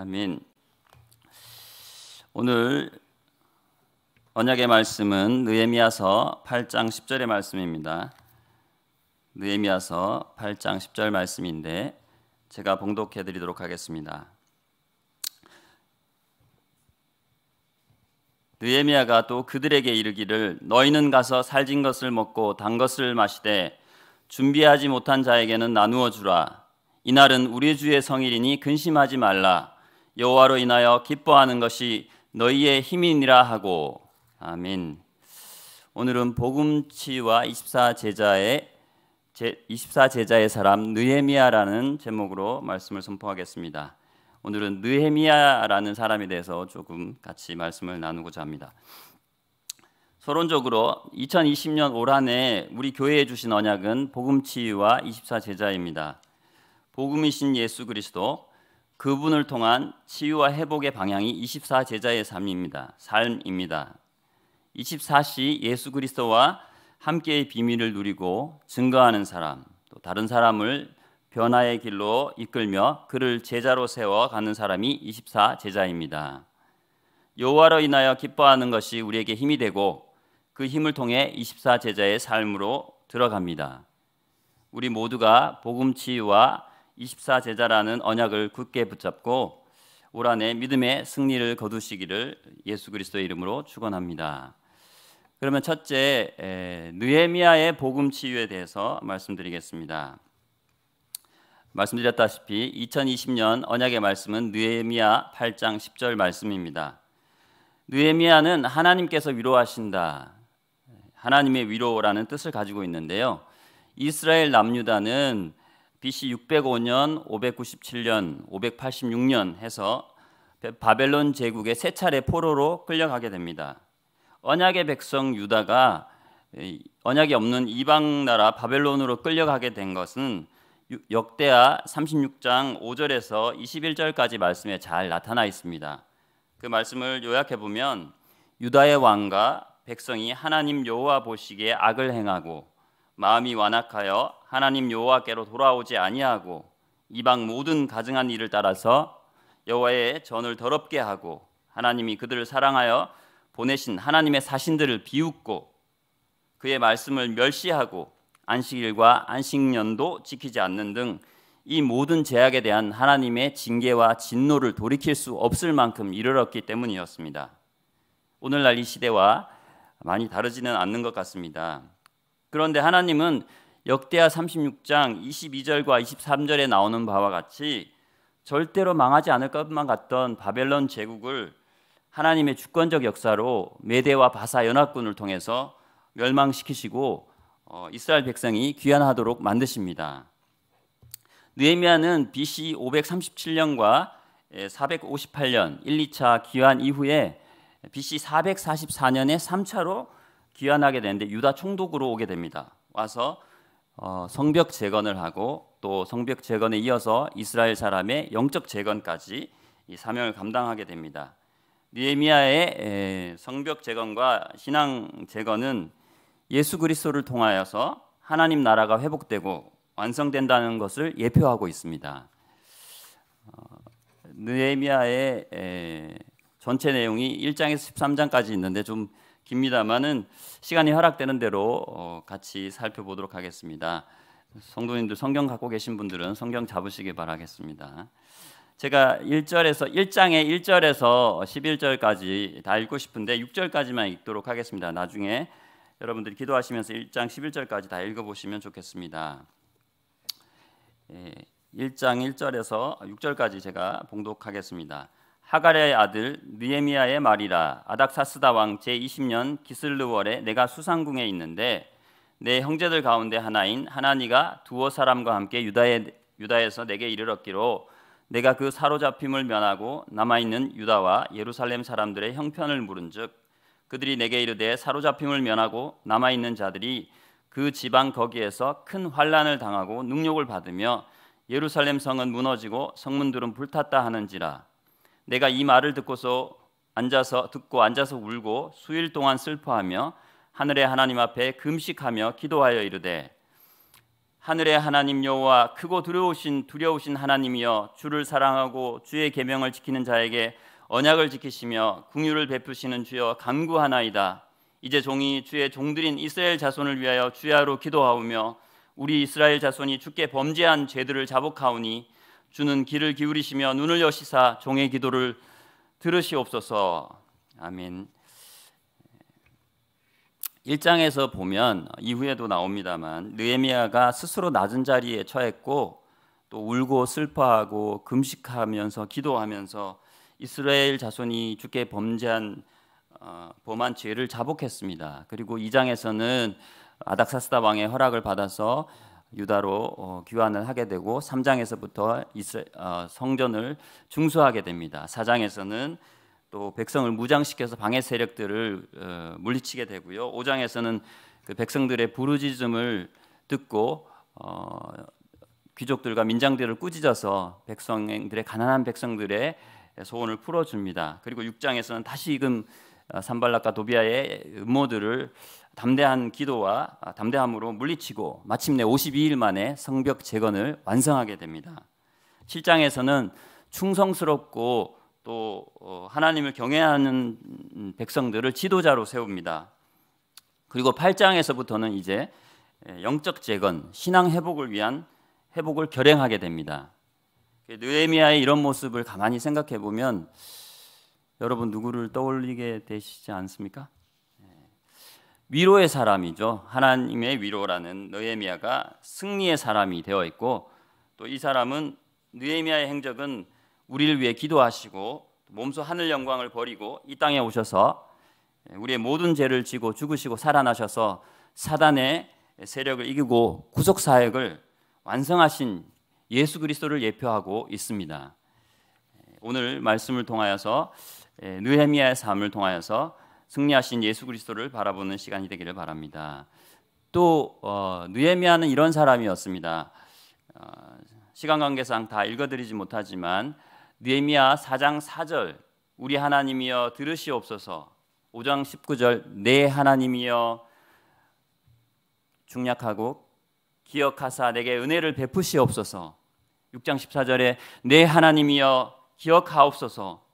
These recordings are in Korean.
아멘. 오늘 언약의 말씀은 느헤미야서 8장 10절의 말씀입니다. 느헤미야서 8장 10절 말씀인데 제가 봉독해 드리도록 하겠습니다. 느헤미야가 또 그들에게 이르기를 너희는 가서 살진 것을 먹고 단 것을 마시되 준비하지 못한 자에게는 나누어 주라 이날은 우리 주의 성일이니 근심하지 말라 여호와로 인하여 기뻐하는 것이 너희의 힘이니라 하고 아멘. 오늘은 복음치와 24 제자의 24 제자의 사람 느헤미야라는 제목으로 말씀을 선포하겠습니다. 오늘은 느헤미야라는 사람에 대해서 조금 같이 말씀을 나누고자 합니다. 서론적으로 2020년 올 한해 우리 교회에 주신 언약은 복음 치유와 24 제자입니다. 복음이신 예수 그리스도 그분을 통한 치유와 회복의 방향이 24 제자의 삶입니다. 삶입니다. 24시 예수 그리스도와 함께의 비밀을 누리고 증거하는 사람, 또 다른 사람을 변화의 길로 이끌며 그를 제자로 세워 가는 사람이 24 제자입니다. 여호와로 인하여 기뻐하는 것이 우리에게 힘이 되고 그 힘을 통해 24 제자의 삶으로 들어갑니다. 우리 모두가 복음 치유와 24 제자라는 언약을 굳게 붙잡고 올 한해 믿음의 승리를 거두시기를 예수 그리스도의 이름으로 축원합니다. 그러면 첫째 느헤미야의 복음 치유에 대해서 말씀드리겠습니다. 말씀드렸다시피 2020년 언약의 말씀은 느헤미야 8장 10절 말씀입니다. 느헤미야는 하나님께서 위로하신다. 하나님의 위로라는 뜻을 가지고 있는데요. 이스라엘 남유다는 BC 605년, 597년, 586년 해서 바벨론 제국의세 차례 포로로 끌려가게 됩니다. 언약의 백성 유다가 언약이 없는 이방 나라 바벨론으로 끌려가게 된 것은 역대하 36장 5절에서 21절까지 말씀에 잘 나타나 있습니다. 그 말씀을 요약해 보면 유다의 왕과 백성이 하나님 여호와 보시기에 악을 행하고 마음이 완악하여 하나님 여호와께로 돌아오지 아니하고 이방 모든 가증한 일을 따라서 여호와의 전을 더럽게 하고 하나님이 그들을 사랑하여 보내신 하나님의 사신들을 비웃고 그의 말씀을 멸시하고 안식일과 안식년도 지키지 않는 등 이 모든 제약에 대한 하나님의 징계와 진노를 돌이킬 수 없을 만큼 이르렀기 때문이었습니다. 오늘날 이 시대와 많이 다르지는 않는 것 같습니다. 그런데 하나님은 역대하 36장 22절과 23절에 나오는 바와 같이 절대로 망하지 않을 것만 같던 바벨론 제국을 하나님의 주권적 역사로 메대와 바사 연합군을 통해서 멸망시키시고 어, 이스라엘 백성이 귀환하도록 만드십니다. 느헤미야는 BC 537년과 458년 1, 2차 귀환 이후에 BC 444년에 3차로 귀환하게 되는데 유다 총독으로 오게 됩니다. 와서 어, 성벽 재건을 하고 또 성벽 재건에 이어서 이스라엘 사람의 영적 재건까지 이 사명을 감당하게 됩니다. 느헤미야의 성벽 재건과 신앙 재건은 예수 그리스도를 통하여서 하나님 나라가 회복되고 완성된다는 것을 예표하고 있습니다. 어, 느헤미야의 전체 내용이 1장에서 13장까지 있는데 좀 깁니다만은 시간이 허락되는 대로 어, 같이 살펴보도록 하겠습니다. 성도님들 성경 갖고 계신 분들은 성경 잡으시기 바라겠습니다. 제가 1절에서 1장의 1절에서 11절까지 다 읽고 싶은데 6절까지만 읽도록 하겠습니다. 나중에 여러분들이 기도하시면서 1장 11절까지 다 읽어 보시면 좋겠습니다. 1장 예, 1절에서 6절까지 제가 봉독하겠습니다. 하갈의 아들 느에미야의 말이라 아닥사스다 왕제 20년 기슬르월에 내가 수상궁에 있는데 내 형제들 가운데 하나인 하나니가 두어 사람과 함께 유다에, 유다에서 내게 이르렀기로 내가 그 사로잡힘을 면하고 남아 있는 유다와 예루살렘 사람들의 형편을 물은즉 그들이 내게 이르되 사로잡힘을 면하고 남아 있는 자들이 그 지방 거기에서 큰 환란을 당하고 능욕을 받으며 예루살렘 성은 무너지고 성문들은 불탔다 하는지라 내가 이 말을 듣고서 앉아서 듣고 앉아서 울고 수일 동안 슬퍼하며 하늘의 하나님 앞에 금식하며 기도하여 이르되 하늘의 하나님 여호와 크고 두려우신 두려우신 하나님이여 주를 사랑하고 주의 계명을 지키는 자에게 언약을 지키시며 궁유를 베푸시는 주여 간구하나이다 이제 종이 주의 종들인 이스라엘 자손을 위하여 주야로 기도하오며 우리 이스라엘 자손이 주께 범죄한 죄들을 자복하오니 주는 길을 기울이시며 눈을 여시사 종의 기도를 들으시옵소서. 아멘. 1장에서 보면 이후에도 나옵니다만 느헤미야가 스스로 낮은 자리에 처했고 또 울고 슬퍼하고 금식하면서 기도하면서 이스라엘 자손이 주께 범죄한 어, 범한 죄를 자복했습니다. 그리고 2장에서는 아닥사스다 왕의 허락을 받아서 유다로 어, 귀환을 하게 되고 3장에서부터 어, 성전을 중수하게 됩니다. 4장에서는 또 백성을 무장시켜서 방해 세력들을 어, 물리치게 되고요. 5장에서는 그 백성들의 부르짖음을 듣고 귀족들과 민장들을 꾸짖어서 백성들의 가난한 백성들의 소원을 풀어줍니다. 그리고 6장에서는 다시 금 산발락과 도비아의 음모들을 담대한 기도와 담대함으로 물리치고 마침내 52일 만에 성벽 재건을 완성하게 됩니다. 7장에서는 충성스럽고 또 어, 하나님을 경외하는 백성들을 지도자로 세웁니다. 그리고 8장에서부터는 이제 예, 영적 재건, 신앙 회복을 위한 회복을 결행하게 됩니다. 느헤미야의 이런 모습을 가만히 생각해 보면 여러분 누구를 떠올리게 되시지 않습니까? 위로의 사람이죠. 하나님의 위로라는 느헤미야가 승리의 사람이 되어 있고 또 이 사람은 느헤미야의 행적은 우리를 위해 기도하시고 몸소 하늘 영광을 버리고 이 땅에 오셔서 우리의 모든 죄를 지고 죽으시고 살아나셔서 사단의 세력을 이기고 구속 사역을 완성하신 예수 그리스도를 예표하고 있습니다. 오늘 말씀을 통하여서 예, 느헤미야의 삶을 통하여서 승리하신 예수 그리스도를 바라보는 시간이 되기를 바랍니다. 또 어, 느헤미야는 이런 사람이었습니다. 어, 시간 관계상 다 읽어드리지 못하지만 느헤미야 4장 4절 우리 하나님이여 들으시옵소서 5장 19절 내 하나님이여 중략하고 기억하사 내게 은혜를 베푸시옵소서 6장 14절에 내 하나님이여 기억하옵소서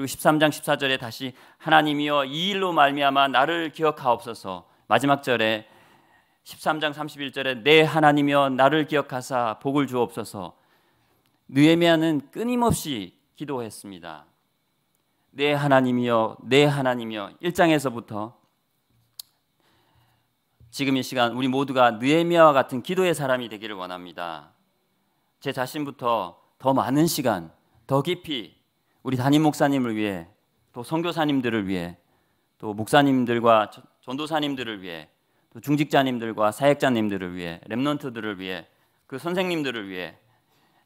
그리고 13장 14절에 다시 하나님이여 이 일로 말미암아 나를 기억하옵소서. 마지막 절에 13장 31절에 내 하나님이여 나를 기억하사 복을 주옵소서. 느헤미야는 끊임없이 기도했습니다. 내 하나님이여 내 하나님이여 1장에서부터 지금 이 시간 우리 모두가 느헤미야와 같은 기도의 사람이 되기를 원합니다. 제 자신부터 더 많은 시간, 더 깊이 우리 담임 목사님을 위해 또 선교사님들을 위해 또 목사님들과 전도사님들을 위해 또 중직자님들과 사역자님들을 위해 렘넌트들을 위해 그 선생님들을 위해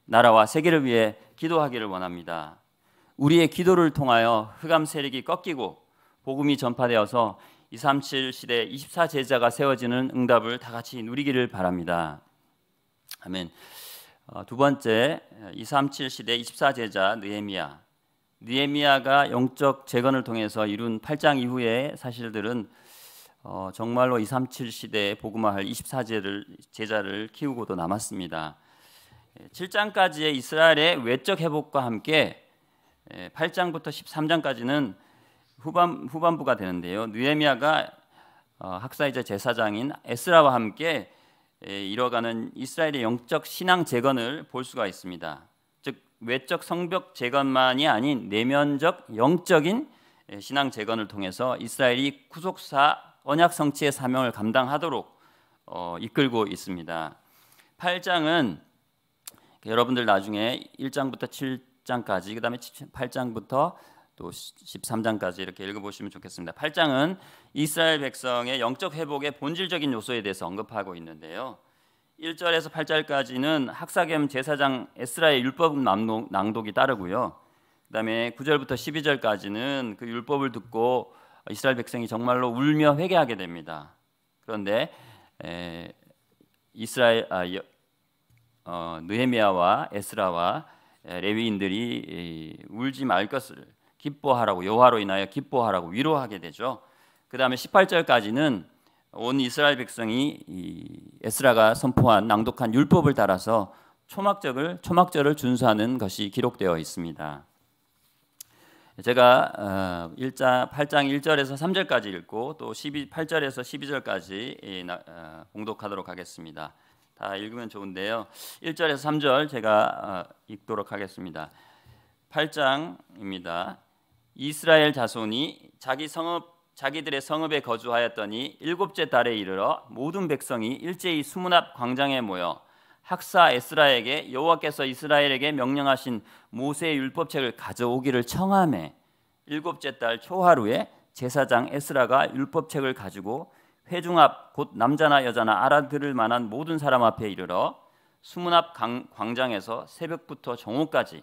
나라와 세계를 위해 기도하기를 원합니다. 우리의 기도를 통하여 흑암 세력이 꺾이고 복음이 전파되어서 237 시대 24 제자가 세워지는 응답을 다 같이 누리기를 바랍니다. 아멘. 어, 두 번째 237 시대 24 제자 느헤미야 니에미아가 영적 재건을 통해서 이룬 8장 이후의 사실들은 어, 정말로 237 시대에 복음화할 24제를 제자를 키우고도 남았습니다. 7장까지의 예, 이스라엘의 외적 회복과 함께 8장부터 예, 13장까지는 후반 후반부가 되는데요. 느헤미야가 어, 학사이자 제사장인 에스라와 함께 예, 이뤄가는 이스라엘의 영적 신앙 재건을 볼 수가 있습니다. 외적 성벽 재건만이 아닌 내면적 영적인 예, 신앙 재건을 통해서 이스라엘이 구속사 언약 성취의 사명을 감당하도록 어, 이끌고 있습니다. 8장은 여러분들 나중에 1장부터 7장까지 그다음에 8장부터 또 13장까지 이렇게 읽어보시면 좋겠습니다. 8장은 이스라엘 백성의 영적 회복의 본질적인 요소에 대해서 언급하고 있는데요. 1절에서 8절까지는 학사 겸 제사장 에스라의 율법 낭독, 이 따르고요. 그다음에 9절부터 12절까지는 그 율법을 듣고 이스라엘 백성이 정말로 울며 회개하게 됩니다. 그런데 에, 이스라엘 아, 여, 어, 느헤미야와 에스라와 레위인들이 울지 말 것을 기뻐하라고 여호와로 인하여 기뻐하라고 위로하게 되죠. 그다음에 18절까지는 온 이스라엘 백성이 에스라가 선포한 낭독한 율법을 따라서 초막절을 초막절을 준수하는 것이 기록되어 있습니다. 제가 1장 어, 8장 1절에서 3절까지 읽고 또 12, 8절에서 12절까지 어, 봉독하도록 하겠습니다. 다 읽으면 좋은데요. 1절에서 3절 제가 어, 읽도록 하겠습니다. 8장입니다. 이스라엘 자손이 자기 성읍 자기들의 성읍에 거주하였더니 일곱째 달에 이르러 모든 백성이 일제히 수문 앞 광장에 모여 학사 에스라에게 여호와께서 이스라엘에게 명령하신 모세의 율법책을 가져오기를 청함해 일곱째 달 초하루에 제사장 에스라가 율법책을 가지고 회중 앞 곧 남자나 여자나 알아들을 만한 모든 사람 앞에 이르러 수문 앞 광장에서 새벽부터 정오까지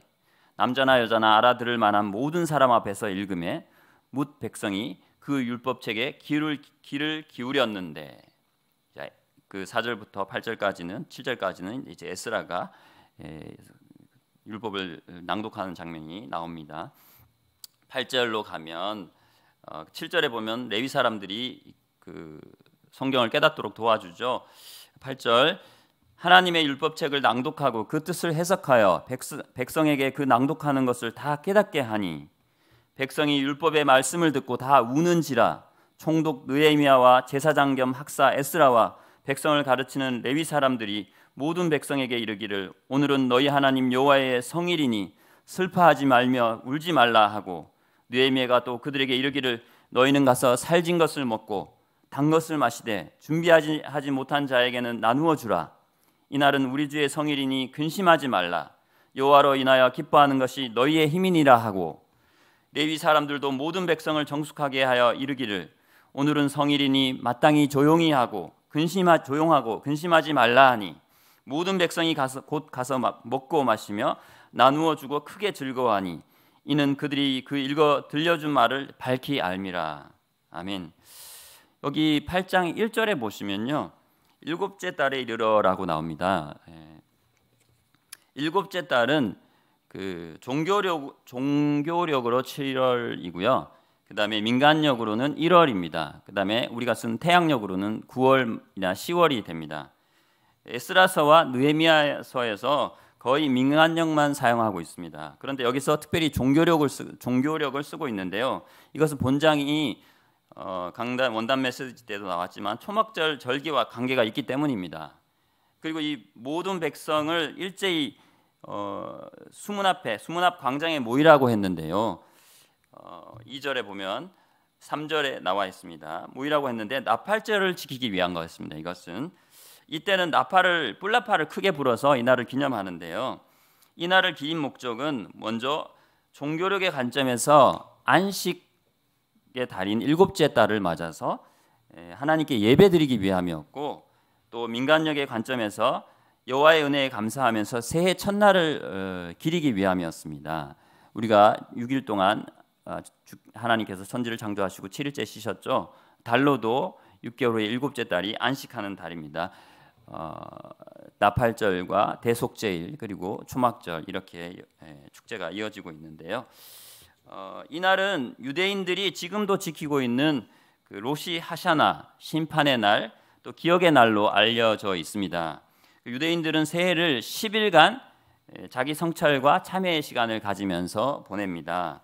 남자나 여자나 알아들을 만한 모든 사람 앞에서 읽음에 묻 백성이 그 율법책에 귀를, 귀를 기울였는데 자, 그 4절부터 8절까지는 7절까지는 이제 에스라가 에, 예, 율법을 낭독하는 장면이 나옵니다. 8절로 가면 어, 7절에 보면 레위 사람들이 그 성경을 깨닫도록 도와주죠. 8절 하나님의 율법책을 낭독하고 그 뜻을 해석하여 백성, 에게그 낭독하는 것을 다 깨닫게 하니 백성이 율법의 말씀을 듣고 다 우는지라 총독 느헤미야와 제사장 겸 학사 에스라와 백성을 가르치는 레위 사람들이 모든 백성에게 이르기를 오늘은 너희 하나님 여호와의 성일이니 슬퍼하지 말며 울지 말라 하고 느헤미야가 또 그들에게 이르기를 너희는 가서 살진 것을 먹고 단 것을 마시되 준비하지 하지 못한 자에게는 나누어 주라 이날은 우리 주의 성일이니 근심하지 말라 여호와로 인하여 기뻐하는 것이 너희의 힘이니라 하고 레위 사람들도 모든 백성을 정숙하게 하여 이르기를 오늘은 성일이니 마땅히 조용히 하고 근심하 조용하고 근심하지 말라 하니 모든 백성이 가서, 곧 가서 먹고 마시며 나누어 주고 크게 즐거워하니 이는 그들이 그 읽어 들려준 말을 밝히 알미라 아멘. 여기 8장 1절에 보시면요. 일곱째 딸에 이르러라고 나옵니다. 예. 일곱째 딸은 그 종교력 종교력으로 7월이고요. 그다음에 민간력으로는 1월입니다. 그다음에 우리가 쓴 태양력으로는 9월이나 10월이 됩니다. 에스라서와 느헤미야서에서 거의 민간력만 사용하고 있습니다. 그런데 여기서 특별히 종교력을 쓰, 종교력을 쓰고 있는데요. 이것은 본장이 어, 강단 원단 메시지 때도 나왔지만 초막절 절기와 관계가 있기 때문입니다. 그리고 이 모든 백성을 일제히 어, 수문 앞에 수문 앞 광장에 모이라고 했는데요. 어, 2절에 보면 3절에 나와 있습니다. 모이라고 했는데 나팔절을 지키기 위한 거였습니다. 이것은 이때는 나팔을 뿔나팔을 크게 불어서 이날을 기념하는데요. 이날을 기인 목적은 먼저 종교력의 관점에서 안식의 달인 일곱째 달을 맞아서 예, 하나님께 예배드리기 위함이었고 또 민간력의 관점에서 여호와의 은혜에 감사하면서 새해 첫날을 어, 기리기 위함이었습니다. 우리가 6일 동안 어, 하나님께서 천지를 창조하시고 7일째 쉬셨죠. 달로도 6개월 후에 일째 달이 안식하는 달입니다. 어, 나팔절과 대속제일 그리고 초막절 이렇게 예, 축제가 이어지고 있는데요. 어, 이날은 유대인들이 지금도 지키고 있는 그 로시 하샤나 심판의 날 또 기억의 날로 알려져 있습니다. 유대인들은 새해를 10일간 예, 자기 성찰과 참회의 시간을 가지면서 보냅니다.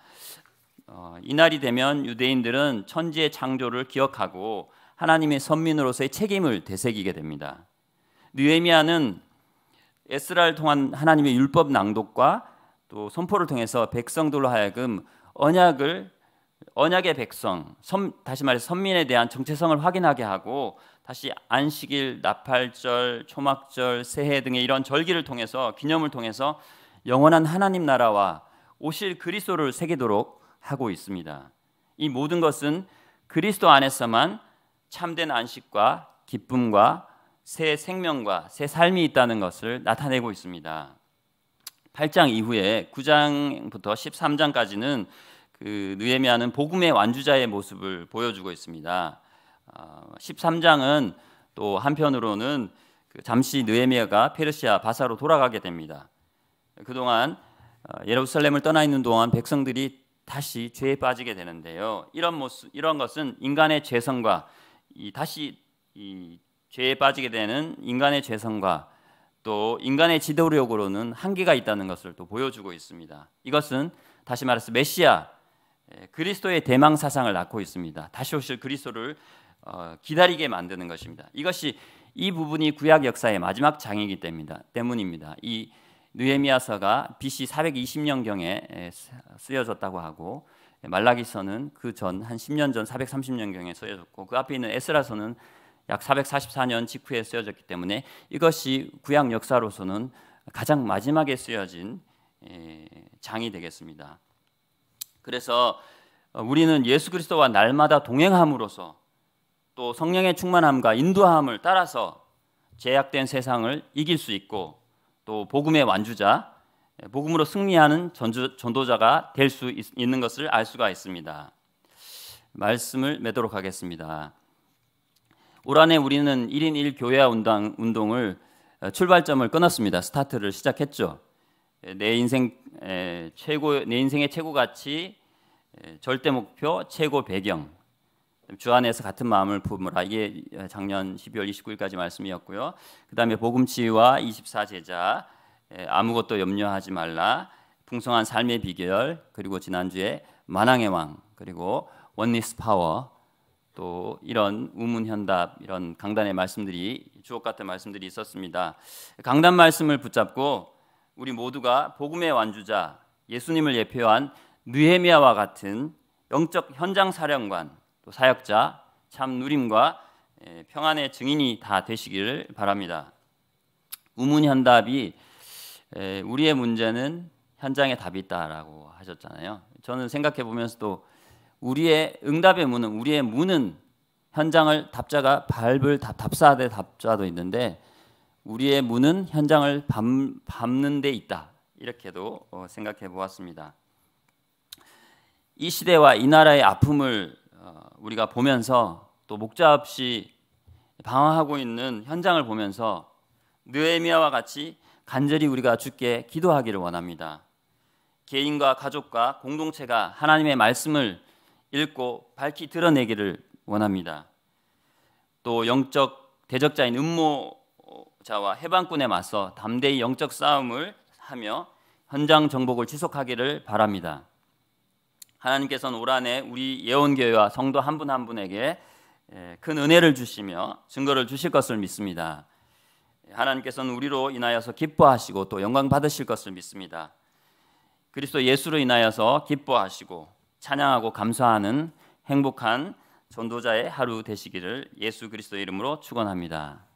어, 이날이 되면 유대인들은 천지의 창조를 기억하고 하나님의 선민으로서의 책임을 되새기게 됩니다. 느헤미야는 에스라를 통한 하나님의 율법 낭독과 또 선포를 통해서 백성들로 하여금 언약을 언약의 백성, 선, 다시 말해 선민에 대한 정체성을 확인하게 하고 다시 안식일, 나팔절, 초막절, 새해 등의 이런 절기를 통해서 기념을 통해서 영원한 하나님 나라와 오실 그리스도를 새기도록 하고 있습니다. 이 모든 것은 그리스도 안에서만 참된 안식과 기쁨과 새 생명과 새 삶이 있다는 것을 나타내고 있습니다. 8장 이후에 9장부터 13장까지는 그 느헤미야는 복음의 완주자의 모습을 보여주고 있습니다. 13장은 또 한편으로는 그 잠시 느헤미야가 페르시아 바사로 돌아가게 됩니다. 그동안 어, 예루살렘을 떠나 있는 동안 백성들이 다시 죄에 빠지게 되는데요. 이런 모습, 이런 것은 인간의 죄성과 이 다시 이 죄에 빠지게 되는 인간의 죄성과 또 인간의 지도력으로는 한계가 있다는 것을 또 보여주고 있습니다. 이것은 다시 말해서 메시아 그리스도의 대망 사상을 낳고 있습니다. 다시 오실 그리스도를 어, 기다리게 만드는 것입니다. 이것이 이 부분이 구약 역사의 마지막 장이기 때문입니다. 이 느헤미야서가 BC 420년 경에 쓰여졌다고 하고 말라기서는 그 전 한 10년 전 430년 경에 쓰여졌고 그 앞에 있는 에스라서는 약 444년 직후에 쓰여졌기 때문에 이것이 구약 역사로서는 가장 마지막에 쓰여진 장이 되겠습니다. 그래서 어, 우리는 예수 그리스도와 날마다 동행함으로써 또 성령의 충만함과 인도함을 따라서 제약된 세상을 이길 수 있고 또 복음의 완주자, 예, 복음으로 승리하는 전주, 전도자가 될 수 있는 것을 알 수가 있습니다. 말씀을 맺도록 하겠습니다. 올 한해 우리는 1인 1교회화 운동, 을 어, 출발점을 끊었습니다. 스타트를 시작했죠. 예, 내 인생 최고 내 인생의 최고 가치, 절대 목표, 최고 배경 주 안에서 같은 마음을 품으라. 이게 어, 작년 12월 29일까지 말씀이었고요. 그다음에 복음치와 24 제자 예, 아무것도 염려하지 말라. 풍성한 삶의 비결 그리고 지난주에 만왕의 왕 그리고 원리스 파워 또 이런 우문현답 이런 강단의 말씀들이 주옥 같은 말씀들이 있었습니다. 강단 말씀을 붙잡고 우리 모두가 복음의 완주자 예수님을 예표한 느헤미야와 같은 영적 현장 사령관 또 사역자, 참 누림과 예, 평안의 증인이 다 되시기를 바랍니다. 우문현답이 예, 우리의 문제는 현장에 답이 있다라고 하셨잖아요. 저는 생각해 보면서도 우리의 응답의 문은 우리의 문은 현장을 답자가 밟을 답, 사대 답자도 있는데 우리의 문은 현장을 밟, 는데 있다 이렇게도 어, 생각해 보았습니다. 이 시대와 이 나라의 아픔을 어, 우리가 보면서 또 목자 없이 방황하고 있는 현장을 보면서 느에미아와 같이 간절히 우리가 주께 기도하기를 원합니다. 개인과 가족과 공동체가 하나님의 말씀을 읽고 밝히 드러내기를 원합니다. 또 영적 대적자인 음모자와 해방군에 맞서 담대히 영적 싸움을 하며 현장 정복을 지속하기를 바랍니다. 하나님께서는 올 한해 우리 예언교회와 성도 한 분한 한 분에게 예, 큰 은혜를 주시며 증거를 주실 것을 믿습니다. 하나님께서는 우리로 인하여서 기뻐하시고 또 영광 받으실 것을 믿습니다. 그리스도 예수로 인하여서 기뻐하시고 찬양하고 감사하는 행복한 전도자의 하루 되시기를 예수 그리스도 이름으로 축원합니다.